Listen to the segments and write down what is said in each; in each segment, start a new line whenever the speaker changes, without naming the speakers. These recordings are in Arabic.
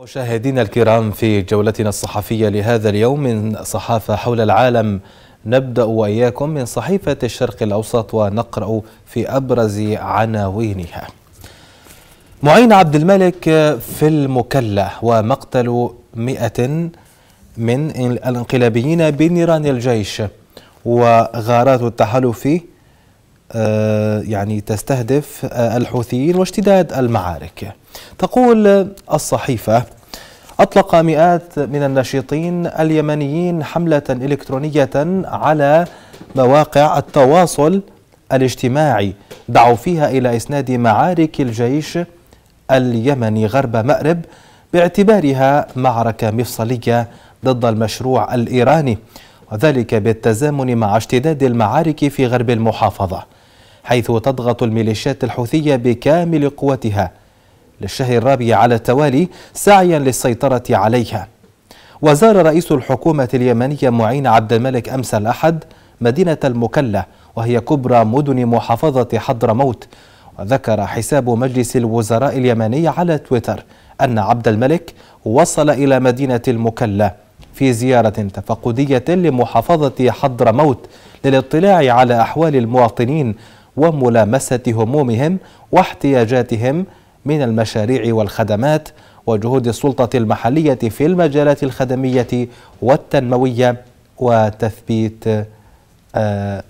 مشاهدينا الكرام في جولتنا الصحفية لهذا اليوم من صحافة حول العالم نبدأ وإياكم من صحيفة الشرق الأوسط ونقرأ في أبرز عناوينها معين عبد الملك في المكلة ومقتل مئة من الانقلابيين بنيران الجيش وغارات التحالف آه، يعني تستهدف آه، الحوثيين واشتداد المعارك تقول الصحيفة أطلق مئات من الناشطين اليمنيين حملة إلكترونية على مواقع التواصل الاجتماعي دعوا فيها إلى إسناد معارك الجيش اليمني غرب مأرب باعتبارها معركة مفصلية ضد المشروع الإيراني وذلك بالتزامن مع اشتداد المعارك في غرب المحافظة حيث تضغط الميليشيات الحوثية بكامل قوتها للشهر الرابع على التوالي سعيا للسيطرة عليها وزار رئيس الحكومة اليمنية معين عبد الملك أمس الأحد مدينة المكلة وهي كبرى مدن محافظة حضرموت وذكر حساب مجلس الوزراء اليمني على تويتر أن عبد الملك وصل إلى مدينة المكلة في زيارة تفقدية لمحافظة حضرموت للاطلاع على أحوال المواطنين وملامسة همومهم واحتياجاتهم من المشاريع والخدمات وجهود السلطة المحلية في المجالات الخدمية والتنموية وتثبيت آه،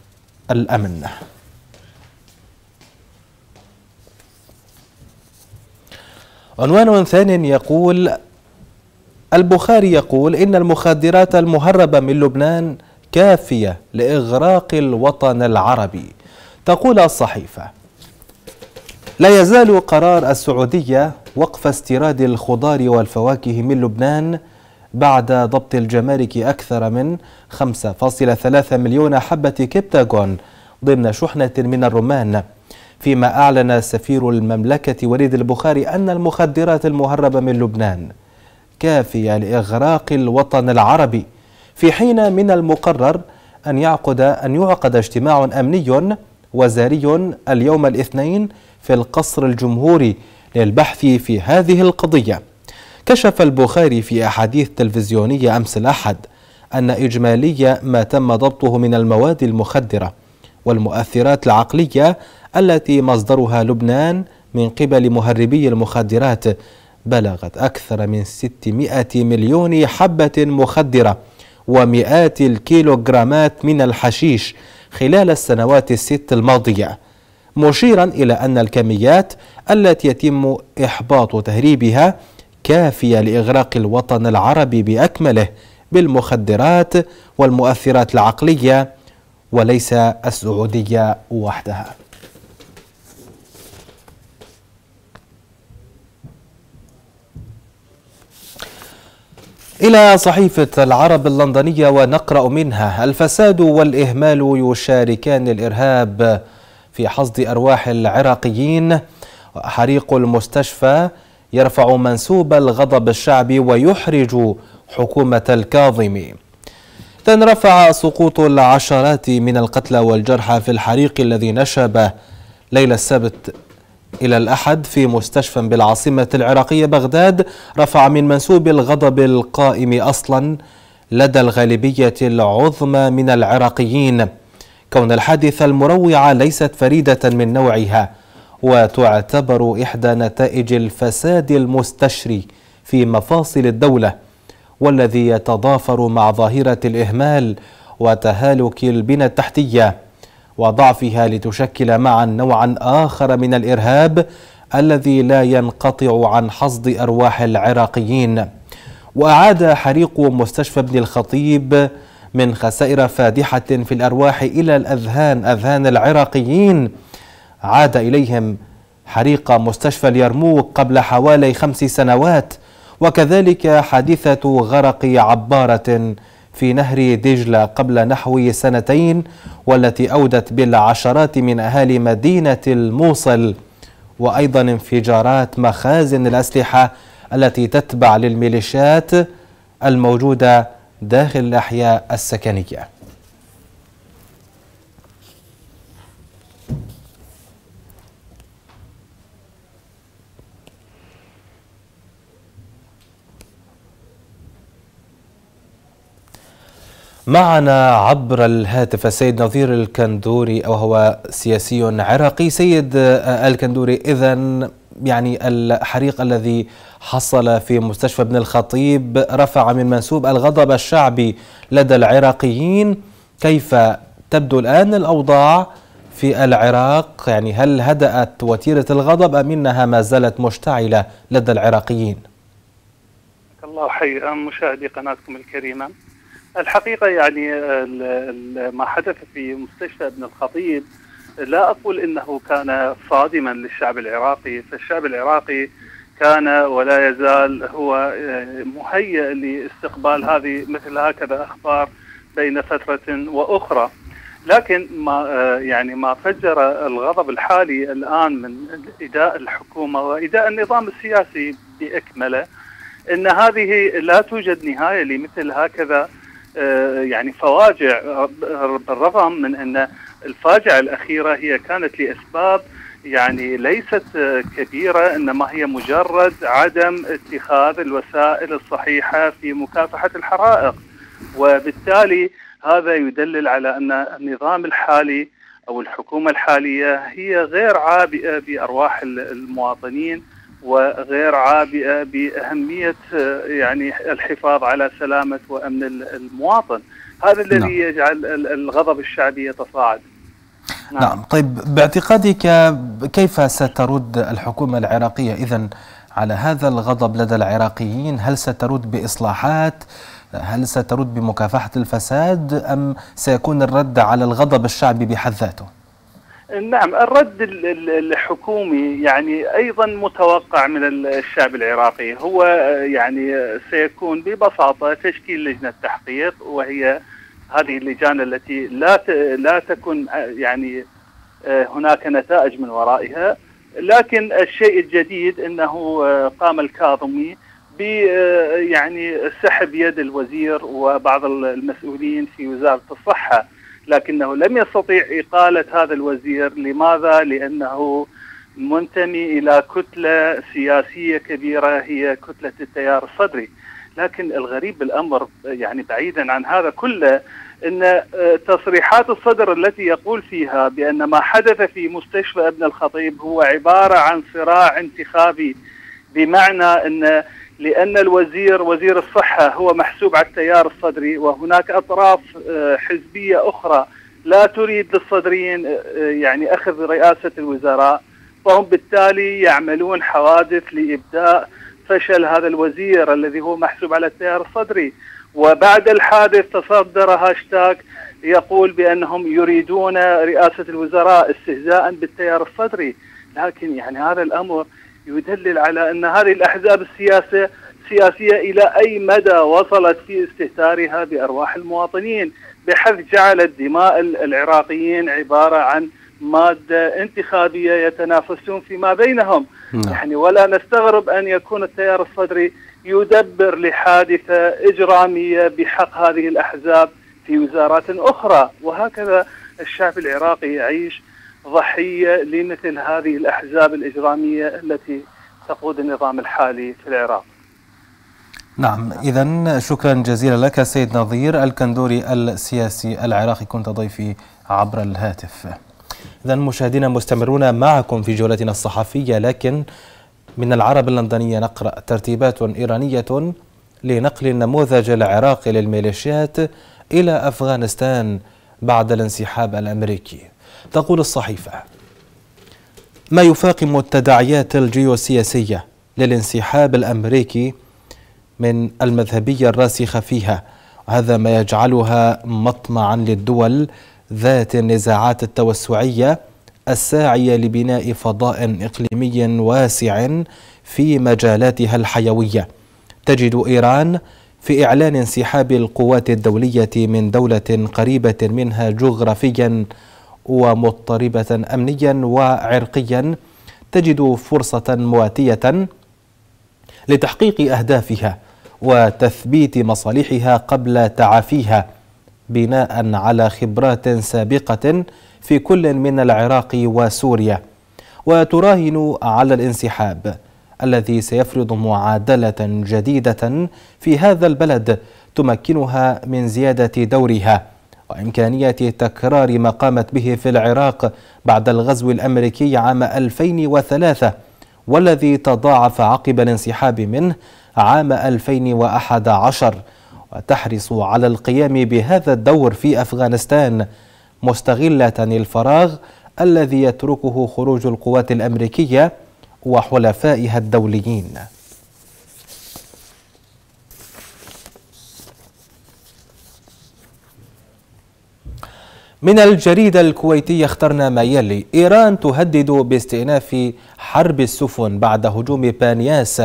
الأمن عنوان ثان يقول البخاري يقول إن المخدرات المهربة من لبنان كافية لإغراق الوطن العربي تقول الصحيفة لا يزال قرار السعودية وقف استيراد الخضار والفواكه من لبنان بعد ضبط الجمارك أكثر من 5.3 مليون حبة كبتاغون ضمن شحنة من الرمان فيما أعلن سفير المملكة وليد البخاري أن المخدرات المهربة من لبنان كافية لإغراق الوطن العربي في حين من المقرر أن يعقد أن يعقد اجتماع أمني وزاري اليوم الاثنين في القصر الجمهوري للبحث في هذه القضية كشف البخاري في أحاديث تلفزيونية أمس الأحد أن إجمالي ما تم ضبطه من المواد المخدرة والمؤثرات العقلية التي مصدرها لبنان من قبل مهربي المخدرات بلغت أكثر من 600 مليون حبة مخدرة ومئات الكيلوغرامات من الحشيش خلال السنوات الست الماضية مشيرا إلى أن الكميات التي يتم إحباط تهريبها كافية لإغراق الوطن العربي بأكمله بالمخدرات والمؤثرات العقلية وليس السعودية وحدها إلى صحيفة العرب اللندنية ونقرأ منها الفساد والإهمال يشاركان الإرهاب في حصد أرواح العراقيين حريق المستشفى يرفع منسوب الغضب الشعبي ويحرج حكومة الكاظم إذن رفع سقوط العشرات من القتلى والجرحى في الحريق الذي نشب ليلة السبت إلى الأحد في مستشفى بالعاصمة العراقية بغداد رفع من منسوب الغضب القائم أصلا لدى الغالبية العظمى من العراقيين كون الحادثة المروعة ليست فريدة من نوعها وتعتبر إحدى نتائج الفساد المستشري في مفاصل الدولة والذي يتضافر مع ظاهرة الإهمال وتهالك البنى التحتية وضعفها لتشكل معا نوعا آخر من الإرهاب الذي لا ينقطع عن حصد أرواح العراقيين وأعاد حريق مستشفى ابن الخطيب من خسائر فادحة في الأرواح إلى الأذهان أذهان العراقيين عاد إليهم حريق مستشفى اليرموك قبل حوالي خمس سنوات وكذلك حادثة غرق عبارة في نهر دجلة قبل نحو سنتين والتي أودت بالعشرات من أهالي مدينة الموصل وأيضا انفجارات مخازن الأسلحة التي تتبع للميليشيات الموجودة داخل الأحياء السكنية معنا عبر الهاتف السيد نظير الكندوري وهو سياسي عراقي سيد الكندوري إذا يعني الحريق الذي حصل في مستشفى ابن الخطيب رفع من منسوب الغضب الشعبي لدى العراقيين كيف تبدو الآن الأوضاع في العراق يعني هل هدأت وتيرة الغضب أم إنها ما زالت مشتعلة لدى العراقيين
الله حي مشاهدي قناتكم الكريمة الحقيقة يعني ما حدث في مستشفى ابن الخطيب لا أقول إنه كان صادما للشعب العراقي فالشعب العراقي كان ولا يزال هو آه، مهيئ لاستقبال هذه مثل هكذا اخبار بين فتره واخرى لكن ما آه، يعني ما فجر الغضب الحالي الان من اداء الحكومه واداء النظام السياسي باكمله ان هذه لا توجد نهايه لمثل هكذا آه، يعني فواجع بالرغم من ان الفاجعه الاخيره هي كانت لاسباب يعني ليست آه، كبيرة إنما هي مجرد عدم اتخاذ الوسائل الصحيحة في مكافحة الحرائق وبالتالي هذا يدلل على أن النظام الحالي أو الحكومة الحالية هي غير عابئة بأرواح المواطنين وغير عابئة بأهمية آه، يعني الحفاظ على سلامة وأمن المواطن هذا الذي نعم. يجعل الغضب الشعبي يتصاعد
نعم. نعم طيب باعتقادك كيف سترد الحكومة العراقية إذا على هذا الغضب لدى العراقيين هل سترد بإصلاحات هل سترد بمكافحة الفساد أم سيكون الرد على الغضب الشعبي بحد ذاته
نعم الرد الحكومي يعني ايضا متوقع من الشعب العراقي هو يعني سيكون ببساطه تشكيل لجنه تحقيق وهي هذه اللجان التي لا لا تكن آه، يعني آه، هناك نتائج من ورائها لكن الشيء الجديد انه آه، قام الكاظمي ب يعني سحب يد الوزير وبعض المسؤولين في وزاره الصحه لكنه لم يستطيع اقاله هذا الوزير لماذا؟ لانه منتمي الى كتله سياسيه كبيره هي كتله التيار الصدري. لكن الغريب بالامر يعني بعيدا عن هذا كله ان آه، تصريحات الصدر التي يقول فيها بان ما حدث في مستشفى ابن الخطيب هو عباره عن صراع انتخابي بمعنى ان لان الوزير وزير الصحه هو محسوب على التيار الصدري وهناك اطراف آه، حزبيه اخرى لا تريد للصدريين آه، يعني اخذ رئاسه الوزراء فهم بالتالي يعملون حوادث لابداء فشل هذا الوزير الذي هو محسوب على التيار الصدري وبعد الحادث تصدر هاشتاغ يقول بانهم يريدون رئاسه الوزراء استهزاء بالتيار الصدري لكن يعني هذا الامر يدلل على ان هذه الاحزاب السياسيه السياسية إلى أي مدى وصلت في استهتارها بأرواح المواطنين بحيث جعلت دماء العراقيين عبارة عن مادة انتخابية يتنافسون فيما بينهم نعم. يعني ولا نستغرب أن يكون التيار الصدري يدبر لحادثة إجرامية بحق هذه الأحزاب في وزارات أخرى وهكذا الشعب العراقي يعيش ضحية لمثل هذه الأحزاب الإجرامية التي تقود النظام الحالي في العراق
نعم إذا شكرا جزيلا لك سيد نظير الكندوري السياسي العراقي كنت ضيفي عبر الهاتف إذا مشاهدينا مستمرون معكم في جولتنا الصحفية لكن من العرب اللندنية نقرأ ترتيبات إيرانية لنقل النموذج العراقي للميليشيات إلى أفغانستان بعد الانسحاب الأمريكي تقول الصحيفة ما يفاقم التداعيات الجيوسياسية للانسحاب الأمريكي من المذهبية الراسخة فيها هذا ما يجعلها مطمعا للدول ذات النزاعات التوسعية الساعية لبناء فضاء إقليمي واسع في مجالاتها الحيوية تجد إيران في إعلان انسحاب القوات الدولية من دولة قريبة منها جغرافيا ومضطربة أمنيا وعرقيا تجد فرصة مواتية لتحقيق أهدافها وتثبيت مصالحها قبل تعافيها بناء على خبرات سابقة في كل من العراق وسوريا وتراهن على الانسحاب الذي سيفرض معادلة جديدة في هذا البلد تمكنها من زيادة دورها وإمكانية تكرار ما قامت به في العراق بعد الغزو الأمريكي عام 2003 والذي تضاعف عقب الانسحاب منه عام 2011 وتحرص على القيام بهذا الدور في أفغانستان مستغلة الفراغ الذي يتركه خروج القوات الأمريكية وحلفائها الدوليين من الجريدة الكويتية اخترنا ما يلي إيران تهدد باستئناف حرب السفن بعد هجوم بانياس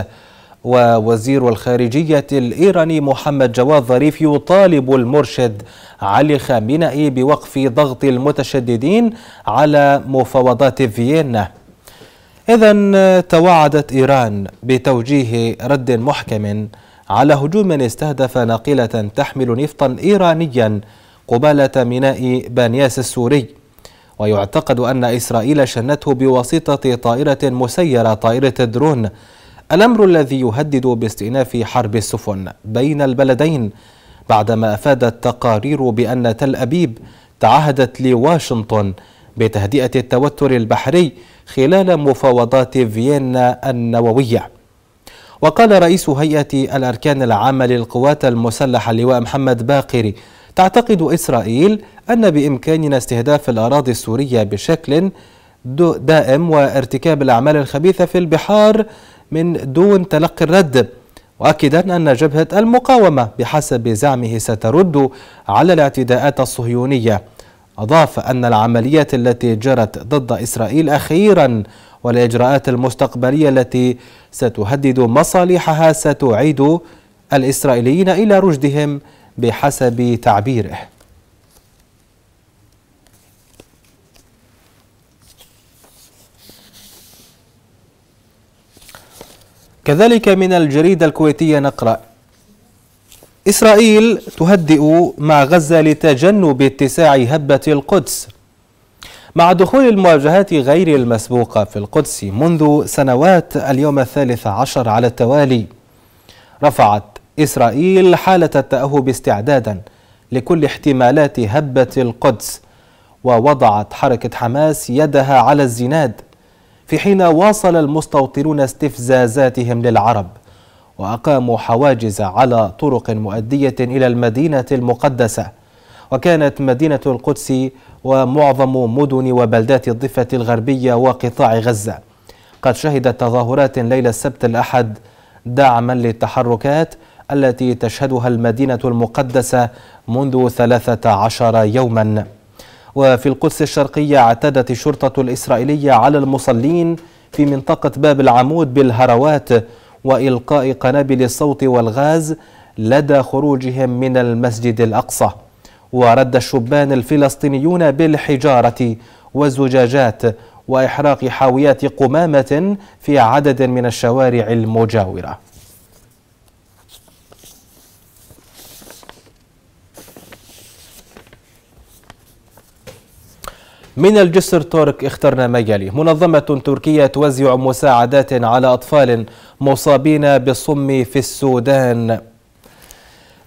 ووزير الخارجية الإيراني محمد جواد ظريف يطالب المرشد علي خامنئي بوقف ضغط المتشددين على مفاوضات فيينا إذا توعدت إيران بتوجيه رد محكم على هجوم استهدف ناقلة تحمل نفطا إيرانيا قبالة ميناء بانياس السوري ويعتقد أن إسرائيل شنته بواسطة طائرة مسيرة طائرة درون الأمر الذي يهدد باستئناف حرب السفن بين البلدين بعدما أفادت تقارير بأن تل أبيب تعهدت لواشنطن بتهدئة التوتر البحري خلال مفاوضات فيينا النووية وقال رئيس هيئة الأركان العامة للقوات المسلحة اللواء محمد باقري تعتقد إسرائيل أن بإمكاننا استهداف الأراضي السورية بشكل دائم وارتكاب الأعمال الخبيثة في البحار من دون تلقي الرد مؤكدا أن جبهة المقاومة بحسب زعمه سترد على الاعتداءات الصهيونية أضاف أن العمليات التي جرت ضد إسرائيل أخيرا والإجراءات المستقبلية التي ستهدد مصالحها ستعيد الإسرائيليين إلى رشدهم بحسب تعبيره كذلك من الجريدة الكويتية نقرأ إسرائيل تهدئ مع غزة لتجنب اتساع هبة القدس مع دخول المواجهات غير المسبوقة في القدس منذ سنوات اليوم الثالث عشر على التوالي رفعت إسرائيل حالة التأهب استعدادا لكل احتمالات هبة القدس ووضعت حركة حماس يدها على الزناد في حين واصل المستوطنون استفزازاتهم للعرب وأقاموا حواجز على طرق مؤدية إلى المدينة المقدسة وكانت مدينة القدس ومعظم مدن وبلدات الضفة الغربية وقطاع غزة قد شهدت تظاهرات ليلة السبت الأحد دعما للتحركات التي تشهدها المدينة المقدسة منذ 13 يوماً وفي القدس الشرقية اعتدت الشرطة الإسرائيلية على المصلين في منطقة باب العمود بالهروات وإلقاء قنابل الصوت والغاز لدى خروجهم من المسجد الأقصى ورد الشبان الفلسطينيون بالحجارة والزجاجات وإحراق حاويات قمامة في عدد من الشوارع المجاورة من الجسر ترك اخترنا ما يلي منظمة تركية توزع مساعدات على أطفال مصابين بالصم في السودان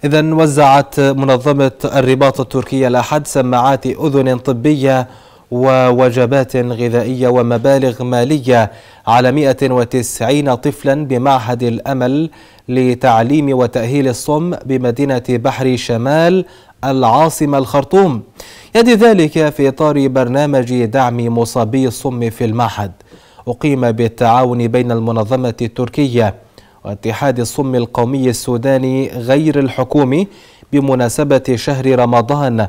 إذا وزعت منظمة الرباط التركية الأحد سماعات أذن طبية ووجبات غذائية ومبالغ مالية على 190 طفلا بمعهد الأمل لتعليم وتأهيل الصم بمدينة بحر شمال العاصمة الخرطوم يدي ذلك في إطار برنامج دعم مصابي السم في المعهد أقيم بالتعاون بين المنظمة التركية واتحاد السم القومي السوداني غير الحكومي بمناسبة شهر رمضان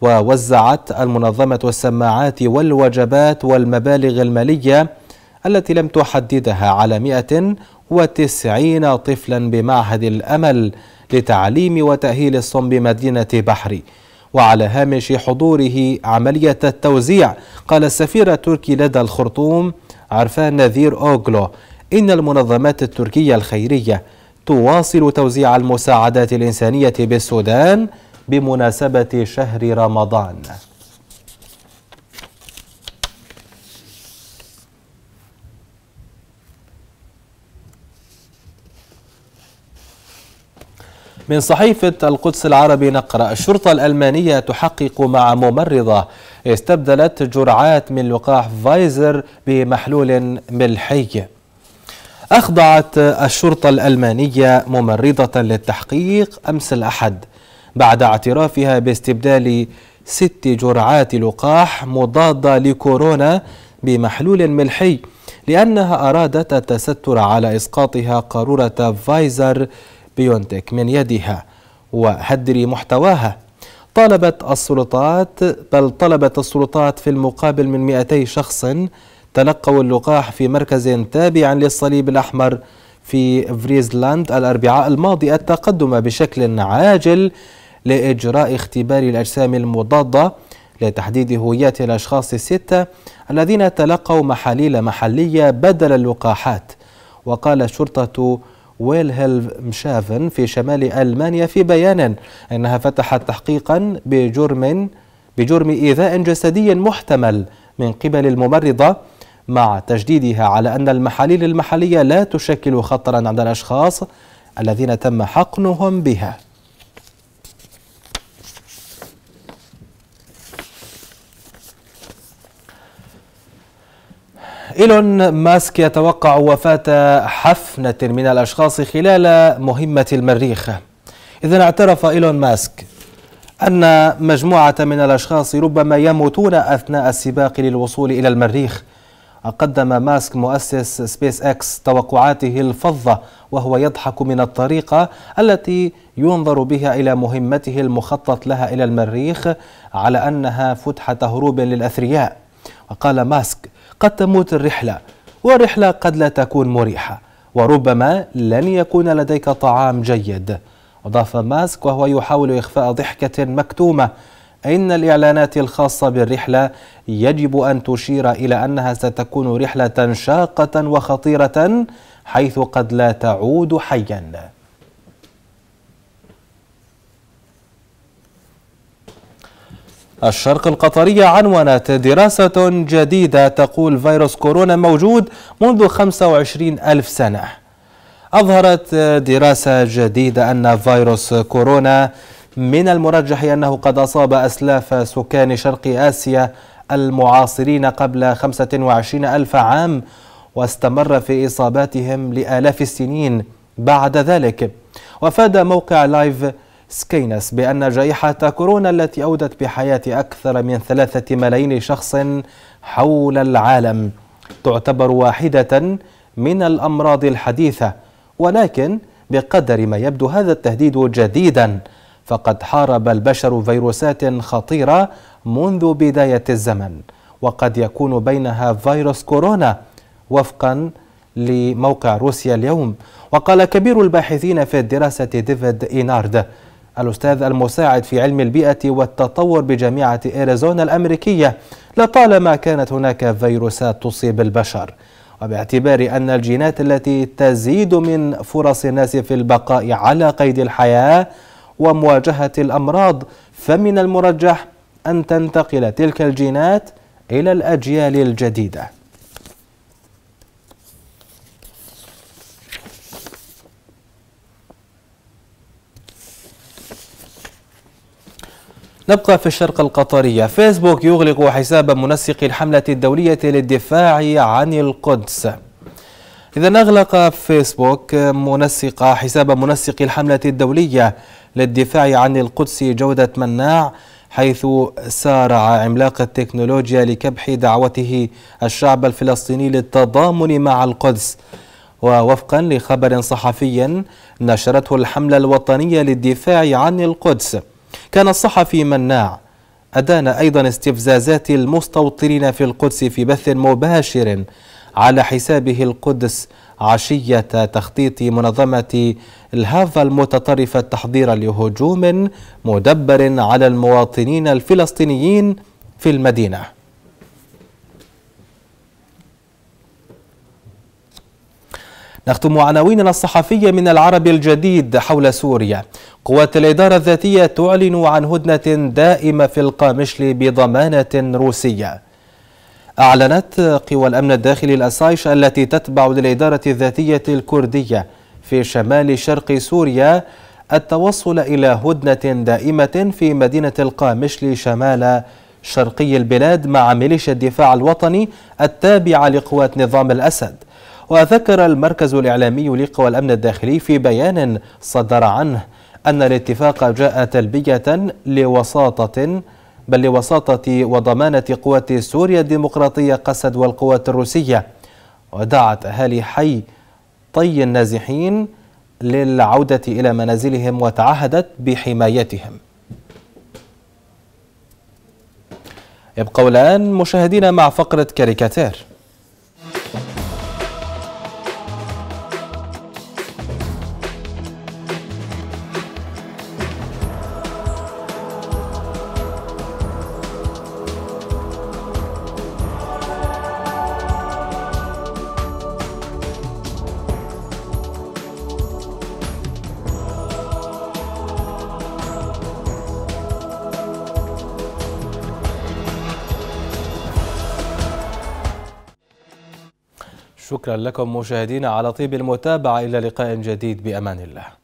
ووزعت المنظمة السماعات والوجبات والمبالغ المالية التي لم تحددها على 190 طفلا بمعهد الأمل لتعليم وتأهيل الصم بمدينة بحري وعلى هامش حضوره عملية التوزيع قال السفير التركي لدى الخرطوم عرفان نذير أوغلو إن المنظمات التركية الخيرية تواصل توزيع المساعدات الإنسانية بالسودان بمناسبة شهر رمضان من صحيفة القدس العربي نقرأ الشرطة الألمانية تحقق مع ممرضة استبدلت جرعات من لقاح فايزر بمحلول ملحي أخضعت الشرطة الألمانية ممرضة للتحقيق أمس الأحد بعد اعترافها باستبدال ست جرعات لقاح مضادة لكورونا بمحلول ملحي لأنها أرادت التستر على إسقاطها قارورة فايزر بيونتك من يدها وهدر محتواها طالبت السلطات بل طلبت السلطات في المقابل من 200 شخص تلقوا اللقاح في مركز تابع للصليب الأحمر في فريزلاند الأربعاء الماضي التقدم بشكل عاجل لإجراء اختبار الأجسام المضادة لتحديد هويات الأشخاص الستة الذين تلقوا محاليل محلية بدل اللقاحات وقال شرطة ويلهلم مشافن في شمال ألمانيا في بيان أنها فتحت تحقيقا بجرم بجرم إيذاء جسدي محتمل من قبل الممرضة مع تجديدها على أن المحاليل المحلية لا تشكل خطرا عند الأشخاص الذين تم حقنهم بها إيلون ماسك يتوقع وفاة حفنة من الأشخاص خلال مهمة المريخ إذا اعترف إيلون ماسك أن مجموعة من الأشخاص ربما يموتون أثناء السباق للوصول إلى المريخ قدم ماسك مؤسس سبيس اكس توقعاته الفظة وهو يضحك من الطريقة التي ينظر بها إلى مهمته المخطط لها إلى المريخ على أنها فتحة هروب للأثرياء وقال ماسك قد تموت الرحلة والرحلة قد لا تكون مريحة وربما لن يكون لديك طعام جيد أضاف ماسك وهو يحاول إخفاء ضحكة مكتومة إن الإعلانات الخاصة بالرحلة يجب أن تشير إلى أنها ستكون رحلة شاقة وخطيرة حيث قد لا تعود حياً الشرق القطرية عنونت دراسة جديدة تقول فيروس كورونا موجود منذ 25 ألف سنة أظهرت دراسة جديدة أن فيروس كورونا من المرجح أنه قد أصاب أسلاف سكان شرق آسيا المعاصرين قبل 25 ألف عام واستمر في إصاباتهم لآلاف السنين بعد ذلك وفاد موقع لايف سكينس بأن جائحة كورونا التي أودت بحياة أكثر من ثلاثة ملايين شخص حول العالم تعتبر واحدة من الأمراض الحديثة ولكن بقدر ما يبدو هذا التهديد جديدا فقد حارب البشر فيروسات خطيرة منذ بداية الزمن وقد يكون بينها فيروس كورونا وفقا لموقع روسيا اليوم وقال كبير الباحثين في الدراسة ديفيد إينارد الأستاذ المساعد في علم البيئة والتطور بجامعة أريزونا الأمريكية لطالما كانت هناك فيروسات تصيب البشر وباعتبار أن الجينات التي تزيد من فرص الناس في البقاء على قيد الحياة ومواجهة الأمراض فمن المرجح أن تنتقل تلك الجينات إلى الأجيال الجديدة نبقى في الشرق القطرية فيسبوك يغلق حساب منسق الحملة الدولية للدفاع عن القدس إذا أغلق فيسبوك منسق حساب منسق الحملة الدولية للدفاع عن القدس جودة مناع حيث سارع عملاق التكنولوجيا لكبح دعوته الشعب الفلسطيني للتضامن مع القدس ووفقا لخبر صحفي نشرته الحملة الوطنية للدفاع عن القدس كان الصحفي مناع أدان أيضا استفزازات المستوطنين في القدس في بث مباشر على حسابه القدس عشية تخطيط منظمة الهافا المتطرفة التحضير لهجوم مدبر على المواطنين الفلسطينيين في المدينة نختم عناويننا الصحفية من العرب الجديد حول سوريا قوات الإدارة الذاتية تعلن عن هدنة دائمة في القامشلي بضمانة روسية أعلنت قوى الأمن الداخلي الأسايش التي تتبع للإدارة الذاتية الكردية في شمال شرق سوريا التوصل إلى هدنة دائمة في مدينة القامشلي شمال شرقي البلاد مع ميليشيا الدفاع الوطني التابعة لقوات نظام الأسد وذكر المركز الإعلامي لقوى الأمن الداخلي في بيان صدر عنه أن الاتفاق جاء تلبية لوساطة بل لوساطة وضمانة قوات سوريا الديمقراطية قسد والقوات الروسية ودعت أهالي حي طي النازحين للعودة إلى منازلهم وتعهدت بحمايتهم يبقوا الآن مشاهدينا مع فقرة كاريكاتير شكرا لكم مشاهدينا على طيب المتابعة إلى لقاء جديد بأمان الله